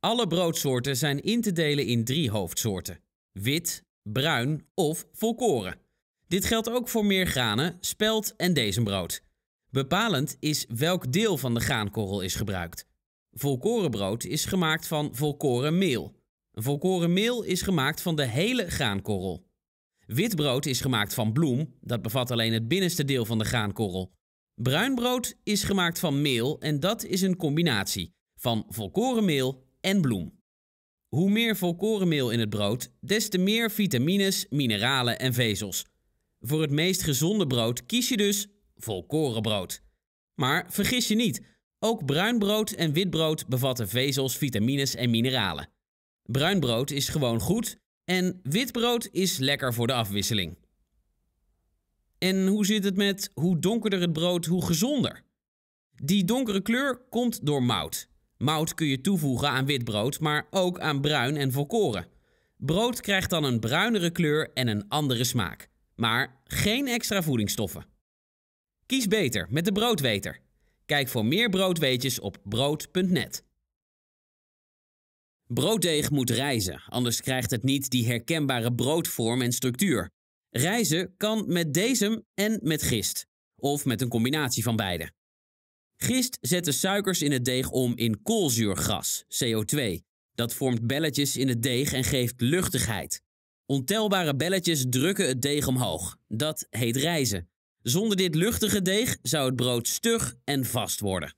Alle broodsoorten zijn in te delen in drie hoofdsoorten: wit, bruin of volkoren. Dit geldt ook voor meer granen, spelt en dezenbrood. Bepalend is welk deel van de graankorrel is gebruikt. Volkorenbrood is gemaakt van volkorenmeel. Volkorenmeel is gemaakt van de hele graankorrel. Witbrood is gemaakt van bloem, dat bevat alleen het binnenste deel van de graankorrel. Bruinbrood is gemaakt van meel en dat is een combinatie van volkorenmeel en bloem. Hoe meer volkorenmeel in het brood, des te meer vitamines, mineralen en vezels. Voor het meest gezonde brood kies je dus volkorenbrood. Maar vergis je niet, ook bruin brood en wit brood bevatten vezels, vitamines en mineralen. Bruin brood is gewoon goed en wit brood is lekker voor de afwisseling. En hoe zit het met hoe donkerder het brood, hoe gezonder? Die donkere kleur komt door mout. Mout kun je toevoegen aan wit brood, maar ook aan bruin en volkoren. Brood krijgt dan een bruinere kleur en een andere smaak. Maar geen extra voedingsstoffen. Kies beter met de broodweter. Kijk voor meer broodweetjes op brood.net. Brooddeeg moet rijzen, anders krijgt het niet die herkenbare broodvorm en structuur. Rijzen kan met deze en met gist, of met een combinatie van beide. Gist zet de suikers in het deeg om in koolzuurgas, CO2. Dat vormt belletjes in het deeg en geeft luchtigheid. Ontelbare belletjes drukken het deeg omhoog. Dat heet rijzen. Zonder dit luchtige deeg zou het brood stug en vast worden.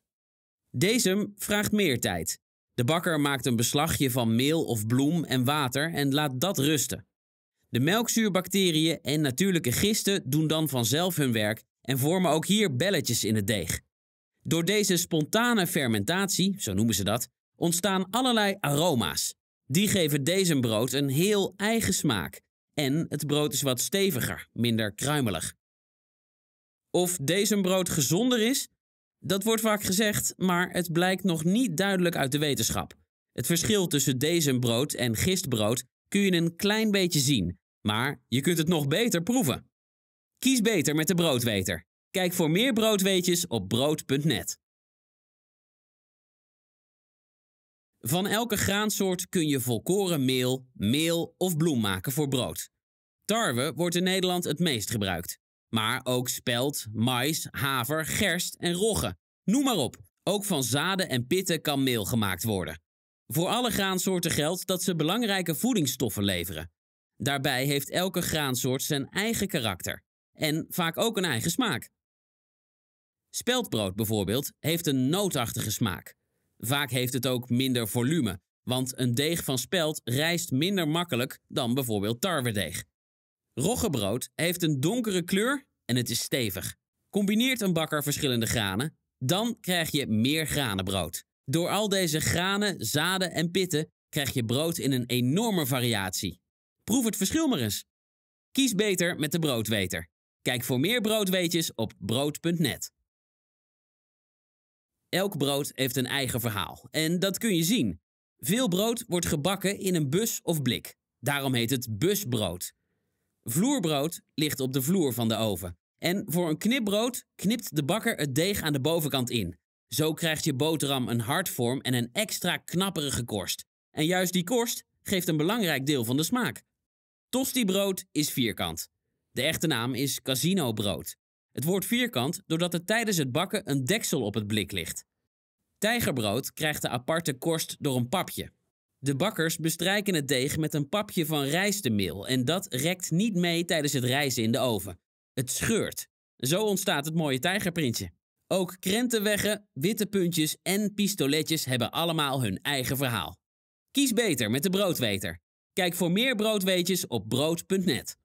Deze vraagt meer tijd. De bakker maakt een beslagje van meel of bloem en water en laat dat rusten. De melkzuurbacteriën en natuurlijke gisten doen dan vanzelf hun werk en vormen ook hier belletjes in het deeg. Door deze spontane fermentatie, zo noemen ze dat, ontstaan allerlei aroma's. Die geven deze brood een heel eigen smaak. En het brood is wat steviger, minder kruimelig. Of deze brood gezonder is, dat wordt vaak gezegd, maar het blijkt nog niet duidelijk uit de wetenschap. Het verschil tussen deze brood en gistbrood kun je een klein beetje zien, maar je kunt het nog beter proeven. Kies beter met de broodweter. Kijk voor meer broodweetjes op brood.net. Van elke graansoort kun je volkoren meel, meel of bloem maken voor brood. Tarwe wordt in Nederland het meest gebruikt. Maar ook spelt, maïs, haver, gerst en rogge. Noem maar op. Ook van zaden en pitten kan meel gemaakt worden. Voor alle graansoorten geldt dat ze belangrijke voedingsstoffen leveren. Daarbij heeft elke graansoort zijn eigen karakter en vaak ook een eigen smaak. Speldbrood bijvoorbeeld heeft een nootachtige smaak. Vaak heeft het ook minder volume, want een deeg van speld rijst minder makkelijk dan bijvoorbeeld tarwedeeg. Roggebrood heeft een donkere kleur en het is stevig. Combineert een bakker verschillende granen, dan krijg je meer granenbrood. Door al deze granen, zaden en pitten krijg je brood in een enorme variatie. Proef het verschil maar eens. Kies beter met de broodweter. Kijk voor meer broodweetjes op brood.net. Elk brood heeft een eigen verhaal. En dat kun je zien. Veel brood wordt gebakken in een bus of blik. Daarom heet het busbrood. Vloerbrood ligt op de vloer van de oven. En voor een knipbrood knipt de bakker het deeg aan de bovenkant in. Zo krijgt je boterham een hartvorm en een extra knapperige korst. En juist die korst geeft een belangrijk deel van de smaak. Tostibrood is vierkant. De echte naam is casino brood. Het wordt vierkant doordat er tijdens het bakken een deksel op het blik ligt. Tijgerbrood krijgt de aparte korst door een papje. De bakkers bestrijken het deeg met een papje van rijstemeel en dat rekt niet mee tijdens het rijzen in de oven. Het scheurt. Zo ontstaat het mooie tijgerprintje. Ook krentenweggen, witte puntjes en pistoletjes hebben allemaal hun eigen verhaal. Kies beter met de broodweter. Kijk voor meer broodweetjes op brood.net.